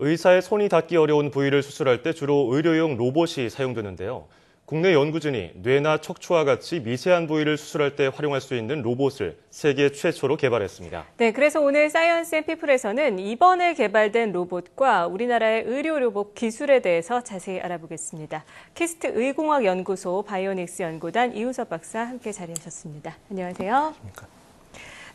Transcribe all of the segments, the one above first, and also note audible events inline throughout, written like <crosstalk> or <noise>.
의사의 손이 닿기 어려운 부위를 수술할 때 주로 의료용 로봇이 사용되는데요. 국내 연구진이 뇌나 척추와 같이 미세한 부위를 수술할 때 활용할 수 있는 로봇을 세계 최초로 개발했습니다. 네, 그래서 오늘 사이언스 앤 피플에서는 이번에 개발된 로봇과 우리나라의 의료 로봇 기술에 대해서 자세히 알아보겠습니다. 키스트 의공학 연구소 바이오닉스 연구단 이우섭 박사 함께 자리하셨습니다. 안녕하세요. 안녕하십니까.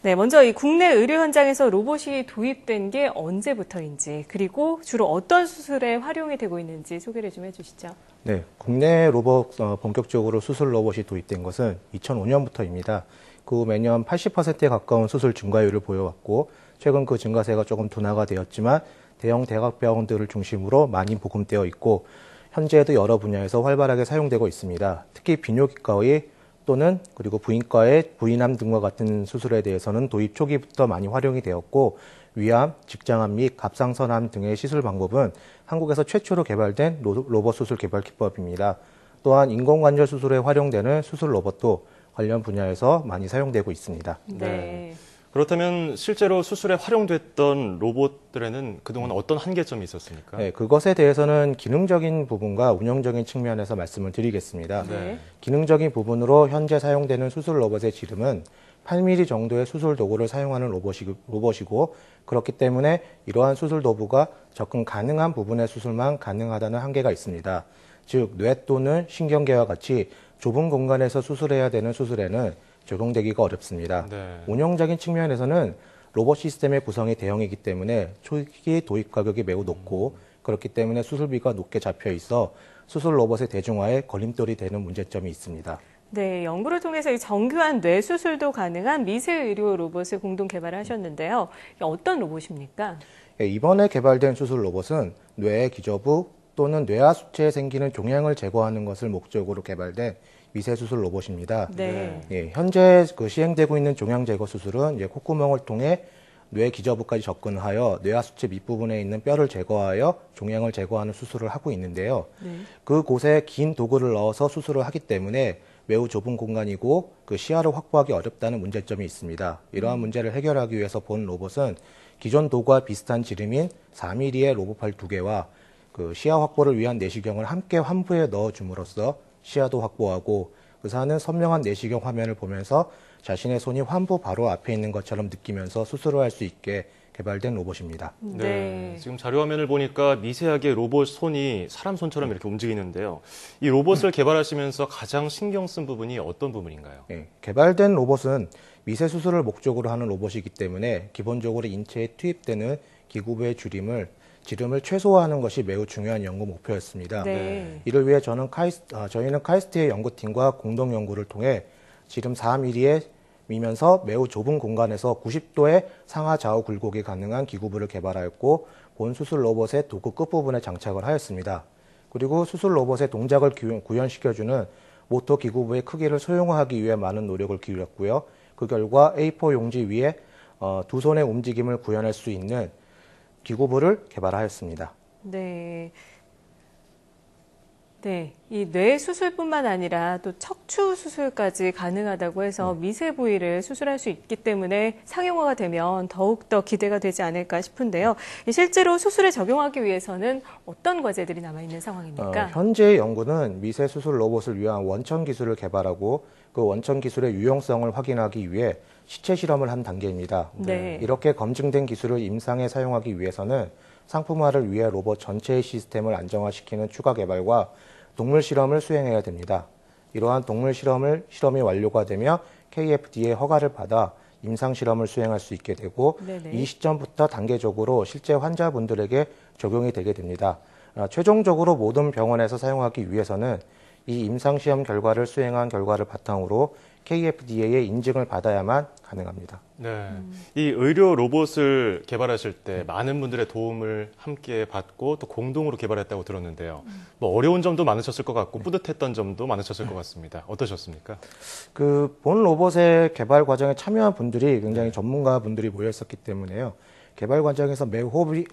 네, 먼저 이 국내 의료 현장에서 로봇이 도입된 게 언제부터인지 그리고 주로 어떤 수술에 활용이 되고 있는지 소개를 좀 해주시죠. 네, 국내 로봇 어, 본격적으로 수술 로봇이 도입된 것은 2005년부터입니다. 그 매년 80%에 가까운 수술 증가율을 보여왔고 최근 그 증가세가 조금 둔화가 되었지만 대형 대각병원들을 중심으로 많이 보급되어 있고 현재도 에 여러 분야에서 활발하게 사용되고 있습니다. 특히 비뇨기과의 또는 그리고 부인과의 부인암 등과 같은 수술에 대해서는 도입 초기부터 많이 활용이 되었고 위암, 직장암 및 갑상선암 등의 시술 방법은 한국에서 최초로 개발된 로봇 수술 개발 기법입니다. 또한 인공관절 수술에 활용되는 수술 로봇도 관련 분야에서 많이 사용되고 있습니다. 네. 네. 그렇다면 실제로 수술에 활용됐던 로봇들에는 그동안 음. 어떤 한계점이 있었습니까? 네, 그것에 대해서는 기능적인 부분과 운영적인 측면에서 말씀을 드리겠습니다. 네. 네. 기능적인 부분으로 현재 사용되는 수술 로봇의 지름은 8mm 정도의 수술 도구를 사용하는 로봇이, 로봇이고 그렇기 때문에 이러한 수술 도구가 접근 가능한 부분의 수술만 가능하다는 한계가 있습니다. 즉 뇌 또는 신경계와 같이 좁은 공간에서 수술해야 되는 수술에는 적용되기가 어렵습니다. 네. 운영적인 측면에서는 로봇 시스템의 구성이 대형이기 때문에 초기 도입 가격이 매우 높고 음. 그렇기 때문에 수술비가 높게 잡혀 있어 수술 로봇의 대중화에 걸림돌이 되는 문제점이 있습니다. 네, 연구를 통해서 정교한 뇌수술도 가능한 미세 의료 로봇을 공동 개발하셨는데요. 어떤 로봇입니까? 예, 이번에 개발된 수술 로봇은 뇌의 기저부 또는 뇌하 수체에 생기는 종양을 제거하는 것을 목적으로 개발된 미세 수술 로봇입니다. 네. 예, 현재 그 시행되고 있는 종양 제거 수술은 예, 콧구멍을 통해 뇌 기저부까지 접근하여 뇌하 수체 밑부분에 있는 뼈를 제거하여 종양을 제거하는 수술을 하고 있는데요. 네. 그 곳에 긴 도구를 넣어서 수술을 하기 때문에 매우 좁은 공간이고 그 시야를 확보하기 어렵다는 문제점이 있습니다. 이러한 음. 문제를 해결하기 위해서 본 로봇은 기존 도구와 비슷한 지름인 4mm의 로봇팔 두 개와 그 시야 확보를 위한 내시경을 함께 환부에 넣어 줌으로써 시야도 확보하고 의사는 그 선명한 내시경 화면을 보면서 자신의 손이 환부 바로 앞에 있는 것처럼 느끼면서 수술을 할 수 있게 개발된 로봇입니다. 음, 네. 네. 지금 자료 화면을 보니까 미세하게 로봇 손이 사람 손처럼 이렇게 움직이는데요. 이 로봇을 음. 개발하시면서 가장 신경 쓴 부분이 어떤 부분인가요? 네. 개발된 로봇은 미세 수술을 목적으로 하는 로봇이기 때문에 기본적으로 인체에 투입되는 기구부의 줄임을 지름을 최소화하는 것이 매우 중요한 연구 목표였습니다. 네. 이를 위해 저는 카이스, 아, 저희는 카이스트의 연구팀과 공동 연구를 통해 지름 4 m m 에미면서 매우 좁은 공간에서 90도의 상하 좌우 굴곡이 가능한 기구부를 개발하였고 본 수술 로봇의 도구 끝부분에 장착을 하였습니다. 그리고 수술 로봇의 동작을 구현시켜주는 모터 기구부의 크기를 소형화하기 위해 많은 노력을 기울였고요. 그 결과 A4 용지 위에 어, 두 손의 움직임을 구현할 수 있는 기고부를 개발하였습니다. 네. 네, 이 뇌 수술뿐만 아니라 또 척추 수술까지 가능하다고 해서 음. 미세 부위를 수술할 수 있기 때문에 상용화가 되면 더욱더 기대가 되지 않을까 싶은데요. 실제로 수술에 적용하기 위해서는 어떤 과제들이 남아 있는 상황입니까? 어, 현재 연구는 미세 수술 로봇을 위한 원천 기술을 개발하고 그 원천 기술의 유용성을 확인하기 위해 시체 실험을 한 단계입니다. 네. 이렇게 검증된 기술을 임상에 사용하기 위해서는 상품화를 위해 로봇 전체의 시스템을 안정화시키는 추가 개발과 동물 실험을 수행해야 됩니다. 이러한 동물 실험을 실험이 완료가 되며 k f d 의 허가를 받아 임상 실험을 수행할 수 있게 되고 네네. 이 시점부터 단계적으로 실제 환자분들에게 적용이 되게 됩니다. 아, 최종적으로 모든 병원에서 사용하기 위해서는 이 임상 시험 결과를 수행한 결과를 바탕으로 KFDA의 인증을 받아야만 가능합니다. 네. 음. 이 의료 로봇을 개발하실 때 많은 분들의 도움을 함께 받고 또 공동으로 개발했다고 들었는데요. 음. 뭐 어려운 점도 많으셨을 것 같고 뿌듯했던 점도 많으셨을 것 같습니다. 어떠셨습니까? 그 본 로봇의 개발 과정에 참여한 분들이 굉장히 네. 전문가 분들이 모였었기 때문에요. 개발 과정에서 매우 호흡이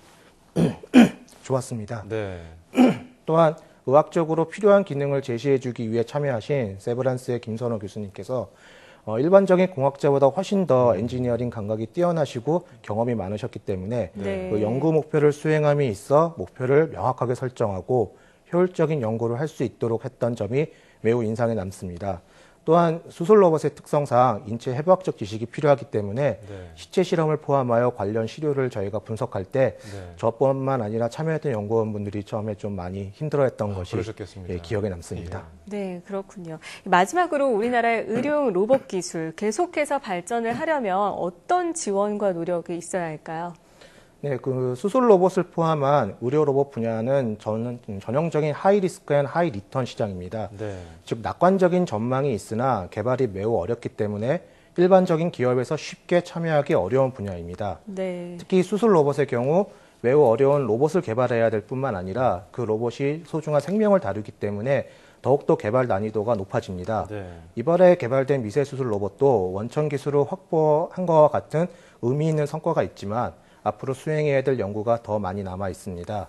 <clears throat> 좋았습니다. 네. <clears throat> 또한 의학적으로 필요한 기능을 제시해주기 위해 참여하신 세브란스의 김선호 교수님께서 어, 일반적인 공학자보다 훨씬 더 음. 엔지니어링 감각이 뛰어나시고 경험이 많으셨기 때문에 네. 네. 그 연구 목표를 수행함이 있어 목표를 명확하게 설정하고 효율적인 연구를 할 수 있도록 했던 점이 매우 인상에 남습니다. 또한 수술 로봇의 특성상 인체 해부학적 지식이 필요하기 때문에 네. 시체 실험을 포함하여 관련 시료를 저희가 분석할 때 네. 저뿐만 아니라 참여했던 연구원분들이 처음에 좀 많이 힘들어했던 아, 것이 예, 기억에 남습니다. 예. 네, 그렇군요. 마지막으로 우리나라의 네. 의료 용 로봇 기술 계속해서 발전을 하려면 어떤 지원과 노력이 있어야 할까요? 네, 그 수술 로봇을 포함한 의료 로봇 분야는 전, 전형적인 하이 리스크 앤 하이 리턴 시장입니다. 네. 즉 낙관적인 전망이 있으나 개발이 매우 어렵기 때문에 일반적인 기업에서 쉽게 참여하기 어려운 분야입니다. 네. 특히 수술 로봇의 경우 매우 어려운 로봇을 개발해야 될 뿐만 아니라 그 로봇이 소중한 생명을 다루기 때문에 더욱더 개발 난이도가 높아집니다. 네. 이번에 개발된 미세 수술 로봇도 원천 기술을 확보한 것과 같은 의미 있는 성과가 있지만 앞으로 수행해야 될 연구가 더 많이 남아 있습니다.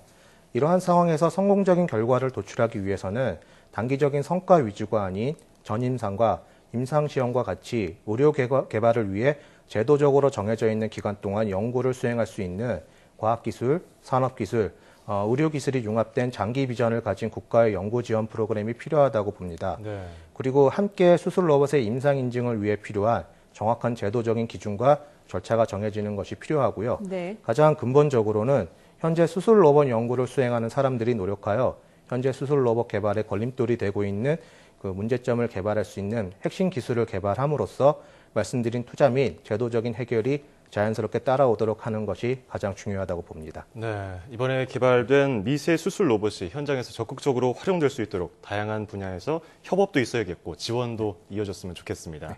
이러한 상황에서 성공적인 결과를 도출하기 위해서는 단기적인 성과 위주가 아닌 전임상과 임상시험과 같이 의료 개발을 위해 제도적으로 정해져 있는 기간 동안 연구를 수행할 수 있는 과학기술, 산업기술, 어, 의료기술이 융합된 장기 비전을 가진 국가의 연구 지원 프로그램이 필요하다고 봅니다. 네. 그리고 함께 수술 로봇의 임상 인증을 위해 필요한 정확한 제도적인 기준과 절차가 정해지는 것이 필요하고요. 네. 가장 근본적으로는 현재 수술 로봇 연구를 수행하는 사람들이 노력하여 현재 수술 로봇 개발에 걸림돌이 되고 있는 그 문제점을 개발할 수 있는 핵심 기술을 개발함으로써 말씀드린 투자 및 제도적인 해결이 자연스럽게 따라오도록 하는 것이 가장 중요하다고 봅니다. 네, 이번에 개발된 미세 수술 로봇이 현장에서 적극적으로 활용될 수 있도록 다양한 분야에서 협업도 있어야겠고 지원도 이어졌으면 좋겠습니다. 네.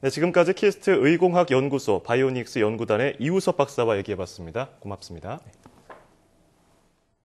네, 지금까지 키스트 의공학 연구소 바이오닉스 연구단의 이우섭 박사와 얘기해봤습니다. 고맙습니다. 네.